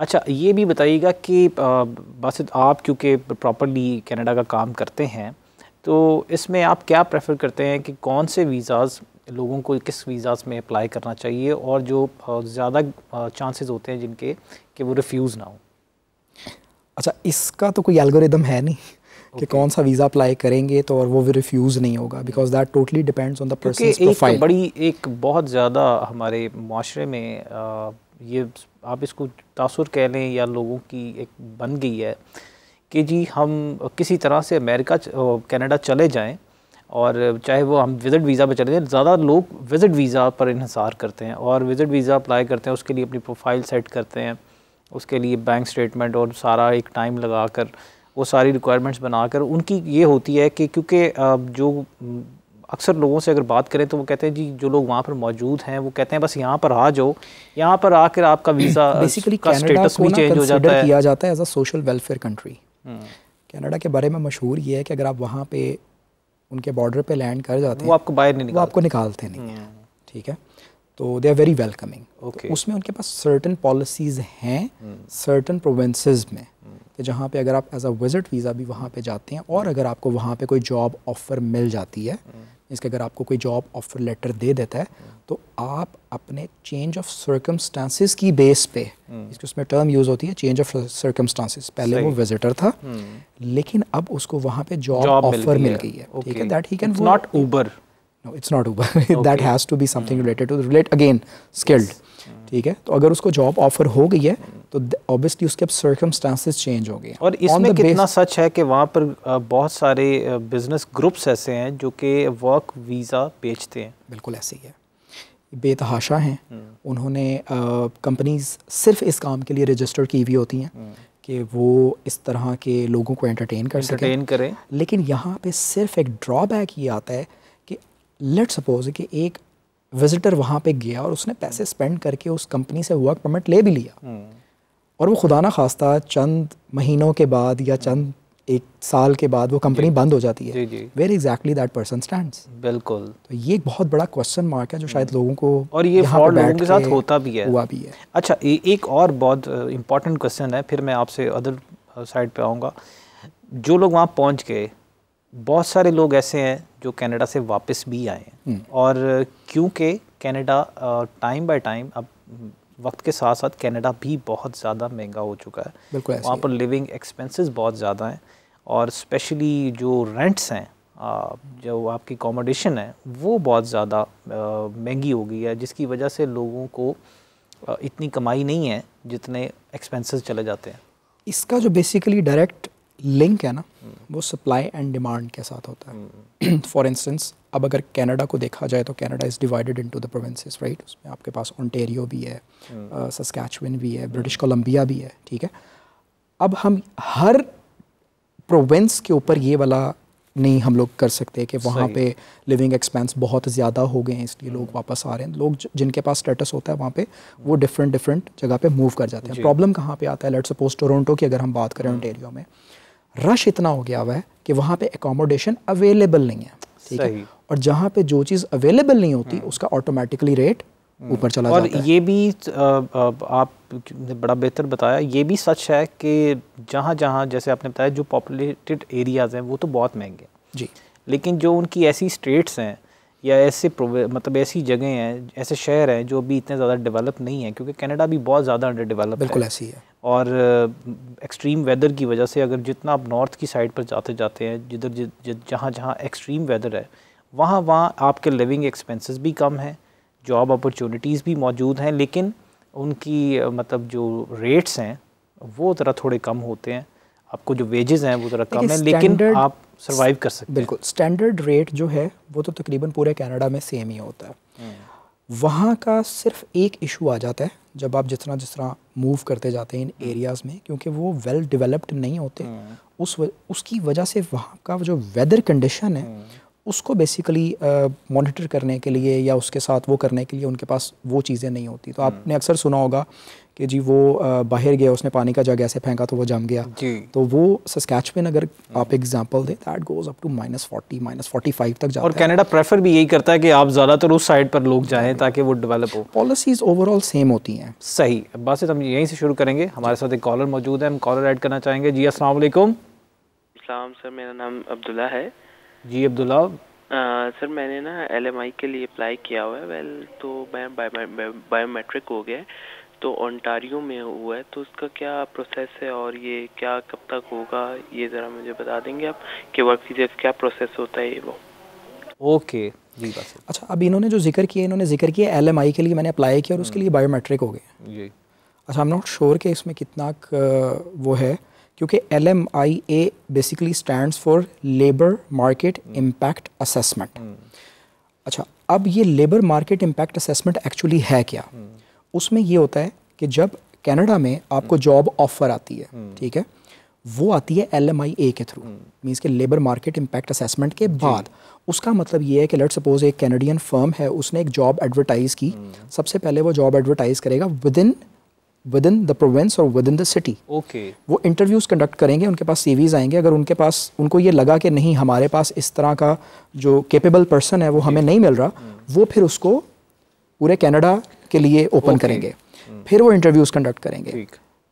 अच्छा ये भी बताइएगा कि बस आप क्योंकि प्रॉपरली कनाडा का काम करते हैं तो इसमें आप क्या प्रेफर करते हैं कि कौन से वीज़ाज़ लोगों को किस वीज़ाज़ में अप्लाई करना चाहिए और जो ज़्यादा चांसेस होते हैं जिनके कि वो रिफ्यूज़ ना हो अच्छा इसका तो कोई एल्गोरिदम है नहीं okay. कि कौन सा वीज़ा अप्लाई करेंगे तो और वो भी रिफ्यूज़ नहीं होगा because that totally depends on the person profile बड़ी एक बहुत ज़्यादा हमारे माशरे में ये आप इसको तासुर कह लें या लोगों की एक बन गई है कि जी हम किसी तरह से अमेरिका कनाडा चले जाएं और चाहे वो हम विज़िट वीज़ा पर चले जाएँ ज़्यादा लोग विज़िट वीज़ा पर इंसार करते हैं और विज़िट वीज़ा अप्लाई करते हैं उसके लिए अपनी प्रोफाइल सेट करते हैं उसके लिए बैंक स्टेटमेंट और सारा एक टाइम लगा कर वो सारी रिक्वायरमेंट्स बनाकर उनकी ये होती है कि क्योंकि जो अक्सर लोगों से अगर बात करें तो वो कहते हैं जी जो लोग वहाँ पर मौजूद हैं वो कहते हैं बस यहाँ पर आ जाओ यहाँ पर आकर आपका वीज़ा बेसिकली स्टेटस भी चेंज हो जाता है किया जाता है as a social welfare country Canada के बारे में मशहूर ये है कि अगर आप वहाँ पे उनके बॉर्डर पे लैंड कर जाते हैं वो आपको बाहर नहीं वो आपको निकालते नहीं हम्म। ठीक है तो दे आर वेरी वेलकमिंग उसमें उनके पास सर्टन पॉलिसीज़ हैं सर्टन हम्म। प्रोविंस में हम्म। कि जहाँ पे अगर आप एज अ विजिट वीज़ा भी वहाँ पे जाते हैं और अगर आपको वहाँ पे कोई जॉब ऑफ़र मिल जाती है मीन्स कि अगर आपको कोई जॉब ऑफर लेटर दे देता है तो आप अपने चेंज ऑफ सर्कमस्टांसिस की बेस पे हम्म। इसके उसमें टर्म यूज़ होती है चेंज ऑफ सर्कमस्टांसिस पहले वो विजिटर था हम्म। लेकिन अब उसको वहाँ पे जॉब ऑफर मिल गई है ठीक है that he can not Uber no it's not Uber that has to be something related to relate again skilled ठीक है तो अगर उसको जॉब ऑफर हो गई है तो ऑब्वियसली उसके अब सर्कमस्टांसिस चेंज हो गए और इसमें कितना सच है कि वहाँ पर बहुत सारे बिजनेस ग्रुप्स ऐसे हैं जो कि वर्क वीज़ा बेचते हैं बिल्कुल ऐसे ही है बेतहाशा हैं हम्म। उन्होंने कंपनीज सिर्फ इस काम के लिए रजिस्टर की हुई होती हैं हम्म। कि वो इस तरह के लोगों को एंटरटेन कर सकें करें लेकिन यहाँ पे सिर्फ एक ड्रॉबैक ये आता है कि लेट सपोज कि एक विजिटर वहाँ पे गया और उसने पैसे स्पेंड हम्म। करके उस कंपनी से वर्क परमिट ले भी लिया और वो खुदा ना खास्ता चंद महीनों के बाद या चंद एक साल के बाद वो कंपनी बंद हो जाती है where exactly that person stand बिल्कुल तो ये एक बहुत बड़ा क्वेश्चन मार्क है जो शायद हम्म। लोगों को और ये फ्रॉड लोगों के साथ होता भी है हुआ भी है अच्छा ए, एक और बहुत इम्पॉर्टेंट क्वेश्चन है फिर मैं आपसे अदर साइड पे आऊँगा जो लोग वहाँ पहुँच गए बहुत सारे लोग ऐसे हैं जो कनाडा से वापस भी आए हैं हम्म। और क्योंकि कनाडा टाइम बाय टाइम अब वक्त के साथ साथ कनाडा भी बहुत ज़्यादा महंगा हो चुका है बिल्कुल वहाँ पर लिविंग एक्सपेंसेस बहुत ज़्यादा हैं और स्पेशली जो रेंट्स हैं जो आपकी अकोमोडेशन है वो बहुत ज़्यादा महंगी हो गई है जिसकी वजह से लोगों को इतनी कमाई नहीं है जितने एक्सपेंसेस चले जाते हैं इसका जो बेसिकली डायरेक्ट लिंक है ना हम्म। वो सप्लाई एंड डिमांड के साथ होता है फॉर हम्म। इंस्टेंस अब अगर कनाडा को देखा जाए तो Canada is divided into the provinces right उसमें आपके पास ओंटेरियो भी है सस्कैचविन हम्म। भी है ब्रिटिश कोलम्बिया भी है ठीक है अब हम हर प्रोविंस के ऊपर ये वाला नहीं हम लोग कर सकते कि वहाँ पे लिविंग एक्सपेंस बहुत ज़्यादा हो गए हैं इसलिए लोग हम्म। वापस आ रहे हैं लोग जिनके पास स्टेटस होता है वहाँ पे वो डिफरेंट डिफरेंट जगह पे मूव कर जाते हैं प्रॉब्लम कहाँ पे आता है लेट सपोज टोरंटो की अगर हम बात करें ओंटेरियो हम्म। में रश इतना हो गया हुआ है कि वहाँ पे एकोमोडेशन अवेलेबल नहीं है ठीक है और जहाँ पे जो चीज़ अवेलेबल नहीं होती हम्म। उसका ऑटोमेटिकली हम्म। रेट ऊपर चला और जाता है। ये भी आपने बड़ा बेहतर बताया ये भी सच है कि जहाँ जहाँ जैसे आपने बताया जो पॉपुलेटेड एरियाज़ हैं वो तो बहुत महंगे हैं जी लेकिन जो उनकी ऐसी स्टेट्स हैं या ऐसे मतलब ऐसी जगह हैं ऐसे शहर हैं जो अभी इतने ज़्यादा डेवलप नहीं है क्योंकि कनाडा भी बहुत ज़्यादा अंडर डेवलप बिल्कुल ऐसी है और एक्सट्रीम वेदर की वजह से अगर जितना आप नॉर्थ की साइड पर जाते जाते हैं जिधर जहाँ जहाँ एक्सट्रीम वेदर है वहाँ वहाँ आपके लिविंग एक्सपेंसेस भी कम हैं जॉब अपॉर्चुनिटीज़ भी मौजूद हैं लेकिन उनकी मतलब जो रेट्स हैं वो ज़रा थोड़े कम होते हैं आपको जो वेजेस हैं वो ज़रा कम है लेकिन आप सर्वाइव कर सकते बिल्कुल स्टैंडर्ड रेट जो है वो तो तकरीबन पूरे कनाडा में सेम ही होता है वहाँ का सिर्फ एक इशू आ जाता है जब आप जितना जिस तरह मूव करते जाते हैं इन एरियाज़ हम्म। में क्योंकि वो वेल डेवलप्ड नहीं होते हम्म। उस व, उसकी वजह से वहाँ का जो वेदर कंडीशन है हम्म। उसको बेसिकली मॉनिटर करने के लिए या उसके साथ वो करने के लिए उनके पास वो चीज़ें नहीं होती तो आपने अक्सर सुना होगा कि जी वो बाहर गया उसने पानी का जग ऐसे फेंका तो वो जम गया तो वो सस्कैचपिन अगर आप एग्जांपल हम्म। दें that goes up to minus forty minus forty five तक जाता और कनाडा प्रेफर भी यही करता है कि आप ज़्यादातर उस साइड पर लोग जाएँ ताकि वो डेवलप हो पॉलिसीज़ ओवरऑल सेम होती हैं सही बस तो हम यहीं से शुरू करेंगे हमारे साथ एक कॉलर मौजूद है हम कॉलर ऐड करना चाहेंगे जी असल सलाम सर मेरा नाम अब्दुल्ला है जी अब्दुल्ला सर मैंने ना एल के लिए अप्लाई किया हुआ है वेल तो मैं बायोमेट्रिक हो गया तो ओंटारियो में हुआ है तो उसका क्या प्रोसेस है और ये क्या कब तक होगा ये ज़रा मुझे बता देंगे आप कि वर्क वीज़ा क्या प्रोसेस होता है ये वो ओके जी बस अच्छा अब इन्होंने जो जिक्र किया इन्होंने जिक्र किया एल एम आई के लिए मैंने अप्लाई किया और उसके लिए बायोमेट्रिक हम्म। हो गए जी अच्छा आई एम नॉट श्योर कि इसमें कितना वो है क्योंकि L M I A basically stand for labour market impact assessment अच्छा अब ये labour market impact assessment actually है क्या hmm. उसमें ये होता है कि जब कनाडा में आपको जॉब हम्म। ऑफर आती है हम्म। ठीक है वो आती है एल एम आई ए के थ्रू हम्म। मीन्स के लेबर मार्केट इम्पैक्ट असेसमेंट के बाद उसका मतलब ये है कि लेट सपोज एक कैनेडियन फर्म है उसने एक जॉब एडवर्टाइज़ की सबसे पहले वो जॉब एडवर्टाइज़ करेगा within within the province और within the city okay वो इंटरव्यूज कंडक्ट करेंगे उनके पास सीवीज आएंगे अगर उनके पास उनको ये लगा कि नहीं हमारे पास इस तरह का जो केपेबल पर्सन है वो हमें नहीं मिल रहा वो फिर उसको पूरे कनाडा के लिए ओपन okay. करेंगे hmm. फिर वो इंटरव्यूज कंडक्ट करेंगे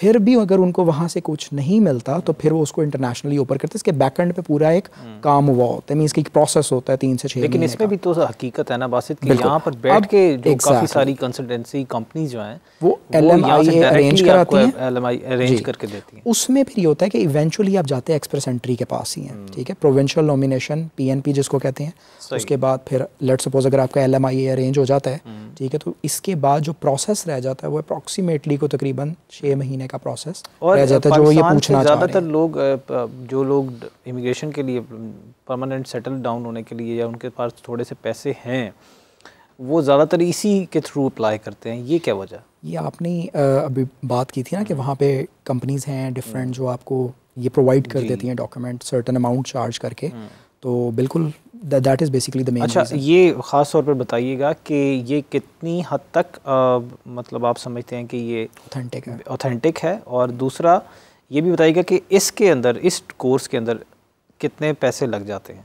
फिर भी अगर उनको वहाँ से कुछ नहीं मिलता तो फिर वो उसको इंटरनेशनली ऊपर करते इसके बैकेंड पे पूरा एक हम्म। काम हुआ होता है मीन की एक प्रोसेस होता है तीन से छह लेकिन इसमें भी तो हकीकत है ना बासित कि यहाँ पर बैठ के जो काफ़ी सारी कंसल्टेंसी कंपनीज जो हैं वो एल एम आई अरेंज कराती हैं एल एम आई अरेंज करके देती हैं उसमें फिर ये होता है कि इवेंचुअली आप जाते हैं एक्सप्रेस एंट्री के पास ही है हम्म। ठीक है provincial nomination P N P जिसको कहते हैं उसके बाद फिर लेट सपोज अगर आपका एल एम आई अरेंज हो जाता है हम्म। ठीक है तो इसके बाद जो प्रोसेस रह जाता है वो अप्रोक्सीमेटली को तकरीबन छह महीने का प्रोसेस और जाता जो ये पूछना ज़्यादातर लोग जो लोग इमिग्रेशन के लिए परमानेंट सेटल डाउन होने के लिए या उनके पास थोड़े से पैसे हैं वो ज़्यादातर इसी के थ्रू अप्लाई करते हैं ये क्या वजह ये आपने अभी बात की थी ना कि हम्म। वहाँ पे कंपनीज हैं डिफरेंट हम्म। जो आपको ये प्रोवाइड कर देती हैं डॉक्यूमेंट सर्टन अमाउंट चार्ज करके हम्म। तो बिल्कुल that is basically the main अच्छा reason. ये ख़ास तौर पर बताइएगा कि ये कितनी हद तक आ, मतलब आप समझते हैं कि ये ऑथेंटिक है ऑथेंटिक है और दूसरा ये भी बताइएगा कि इसके अंदर इस कोर्स के अंदर कितने पैसे लग जाते हैं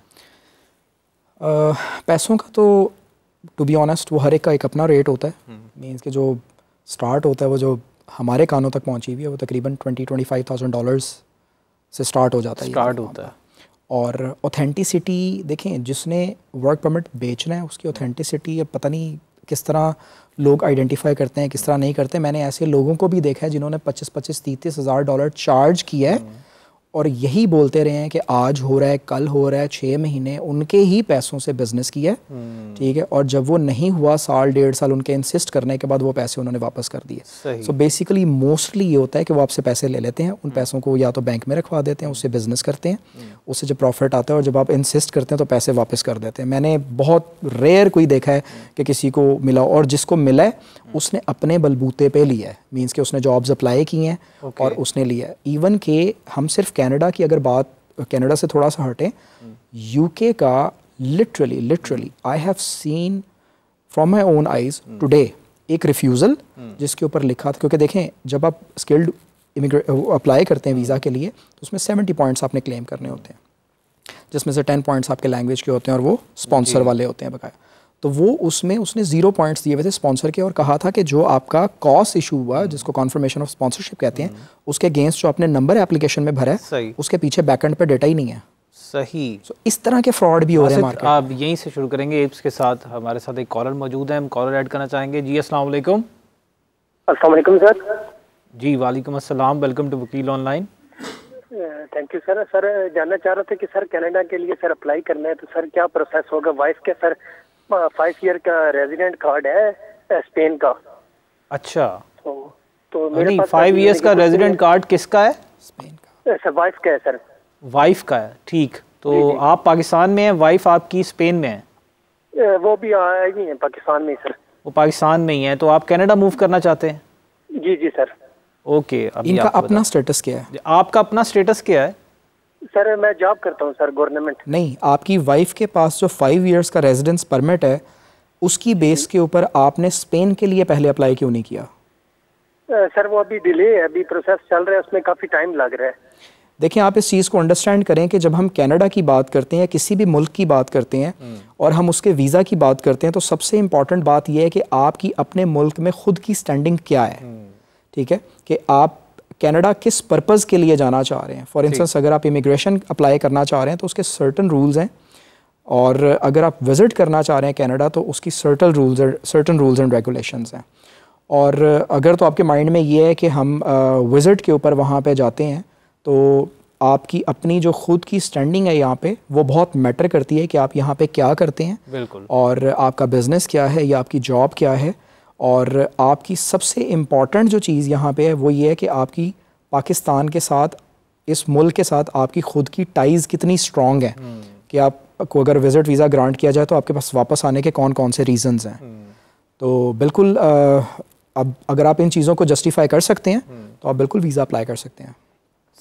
आ, पैसों का तो टू बी ऑनेस्ट वो हर एक का एक अपना रेट होता है मीन्स हम्म। के जो स्टार्ट होता है वो जो हमारे कानों तक पहुंची हुई है वो तकरीबन twenty twenty five thousand dollars से स्टार्ट हो जाता है स्टार्ट होता है और ऑथेंटिसिटी देखें जिसने वर्क परमिट बेचना है उसकी ऑथेंटिसिटी अब पता नहीं किस तरह लोग आइडेंटिफाई करते हैं किस तरह नहीं करते मैंने ऐसे लोगों को भी देखा है जिन्होंने पच्चीस पच्चीस तीस तीस हज़ार डॉलर चार्ज किया है हाँ। और यही बोलते रहे हैं कि आज हो रहा है कल हो रहा है छः महीने उनके ही पैसों से बिजनेस किया है हम्म। ठीक है और जब वो नहीं हुआ साल डेढ़ साल उनके इंसिस्ट करने के बाद वो पैसे उन्होंने वापस कर दिए सो बेसिकली मोस्टली ये होता है कि वो आपसे पैसे ले लेते हैं उन हम्म। पैसों को या तो बैंक में रखवा देते हैं उससे बिजनेस करते हैं हम्म। उससे जब प्रॉफिट आता है और जब आप इंसिस्ट करते हैं तो पैसे वापस कर देते हैं मैंने बहुत रेयर कोई देखा है कि किसी को मिला और जिसको मिला है उसने अपने बलबूते पे लिया है मीन्स कि उसने जॉब्स अप्लाई की हैं okay. और उसने लिया है इवन के हम सिर्फ कनाडा की अगर बात कनाडा से थोड़ा सा हटें यूके का literally literally I have seen from my own eyes today एक रिफ्यूज़ल hmm. जिसके ऊपर लिखा था क्योंकि देखें जब आप स्किल्ड अप्लाई करते हैं वीज़ा hmm. के लिए तो उसमें सेवेंटी पॉइंट्स आपने क्लेम करने होते हैं जिसमें से टेन पॉइंट्स आपके लैंग्वेज के होते हैं और वो स्पॉन्सर वाले होते हैं बकाया तो वो उसमें उसने जीरो पॉइंट्स दिए हुए थे स्पॉन्सर के और कहा था कि जो आपका कॉस्ट इशू हुआ जिसको कॉन्फर्मेशन ऑफ स्पॉन्सरशिप कहते हैं हम्म। उसके अगेंस्ट जो आपने नंबर एप्लीकेशन में भरा है उसके पीछे बैकेंड पर डेटा ही नहीं है सही so, इस तरह के फ्रॉड भी हो रहे हैं मार्केट आप यहीं से शुरू करेंगे एप्स के साथ हमारे साथ एक कॉलर मौजूद है हम कॉलर ऐड करना चाहेंगे जी अस्सलाम वालेकुम अस्सलाम वालेकुम सर जी वालेकुम अस्सलाम welcome to Vakil online thank you sir sir जानना चाह रहे थे कि सर कनाडा के लिए सर अप्लाई करना है तो सर क्या प्रोसेस होगा वाइफ के सर फाइव ईयर का रेजिडेंट कार्ड है स्पेन का अच्छा तो, तो मेरे पास फाइव ईयर्स का रेजिडेंट कार्ड किसका है स्पेन का सर वाइफ का है सर वाइफ का है ठीक तो जी, जी. आप पाकिस्तान में हैं वाइफ आपकी स्पेन में है वो भी आई है पाकिस्तान में सर वो पाकिस्तान में ही है तो आप कनाडा मूव करना चाहते हैं जी जी सर ओके इनका अपना स्टेटस क्या है आपका अपना स्टेटस क्या है सर मैं जॉब करता हूँ सर गवर्नमेंट नहीं आपकी वाइफ के पास जो फाइव ईयर्स का रेजिडेंस परमिट है उसकी बेस हम्म। के ऊपर आपने स्पेन के लिए पहले अप्लाई क्यों नहीं किया सर वो अभी डिले है अभी प्रोसेस चल रहा है उसमें काफ़ी टाइम लग रहा है देखिए आप इस चीज़ को अंडरस्टैंड करें कि जब हम कनाडा की बात करते हैं या किसी भी मुल्क की बात करते हैं हम्म। और हम उसके वीज़ा की बात करते हैं तो सबसे इम्पॉर्टेंट बात यह है कि आपकी अपने मुल्क में ख़ुद की स्टैंडिंग क्या है हम्म। ठीक है कि आप कनाडा किस पर्पज़ के लिए जाना चाह रहे हैं फॉर इंस्टेंस अगर आप इमिग्रेशन अप्लाई करना चाह रहे हैं तो उसके सर्टन रूल्स हैं और अगर आप विज़िट करना चाह रहे हैं कनाडा तो उसकी certain rules certain rules and regulations हैं और अगर तो आपके माइंड में ये है कि हम विज़िट के ऊपर वहाँ पर जाते हैं तो आपकी अपनी जो खुद की स्टैंडिंग है यहाँ पे वो बहुत मैटर करती है कि आप यहाँ पे क्या करते हैं बिल्कुल और आपका बिज़नेस क्या है या आपकी जॉब क्या है और आपकी सबसे इम्पॉर्टेंट जो चीज़ यहाँ पे है वो ये है कि आपकी पाकिस्तान के साथ इस मुल्क के साथ आपकी ख़ुद की टाइज़ कितनी स्ट्रॉन्ग है हम्म। कि आपको अगर विज़िट वीज़ा ग्रांट किया जाए तो आपके पास वापस आने के कौन कौन से रीज़न्स हैं हम्म। तो बिल्कुल अब अगर आप इन चीज़ों को जस्टिफाई कर सकते हैं हम्म। तो आप बिल्कुल वीज़ा अप्लाई कर सकते हैं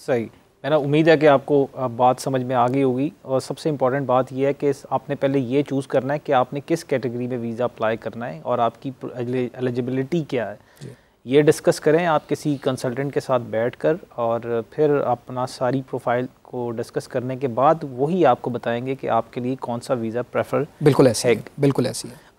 सही मेरा उम्मीद है कि आपको बात समझ में आ गई होगी और सबसे इम्पॉर्टेंट बात यह है कि आपने पहले ये चूज़ करना है कि आपने किस कैटेगरी में वीज़ा अप्लाई करना है और आपकी एलिजिबिलिटी क्या है ये डिस्कस करें आप किसी कंसल्टेंट के साथ बैठकर और फिर अपना सारी प्रोफाइल को डिस्कस करने के बाद वही आपको बताएंगे कि आपके लिए कौन सा वीज़ा प्रेफर बिल्कुल ऐसे है बिल्कुल ऐसी है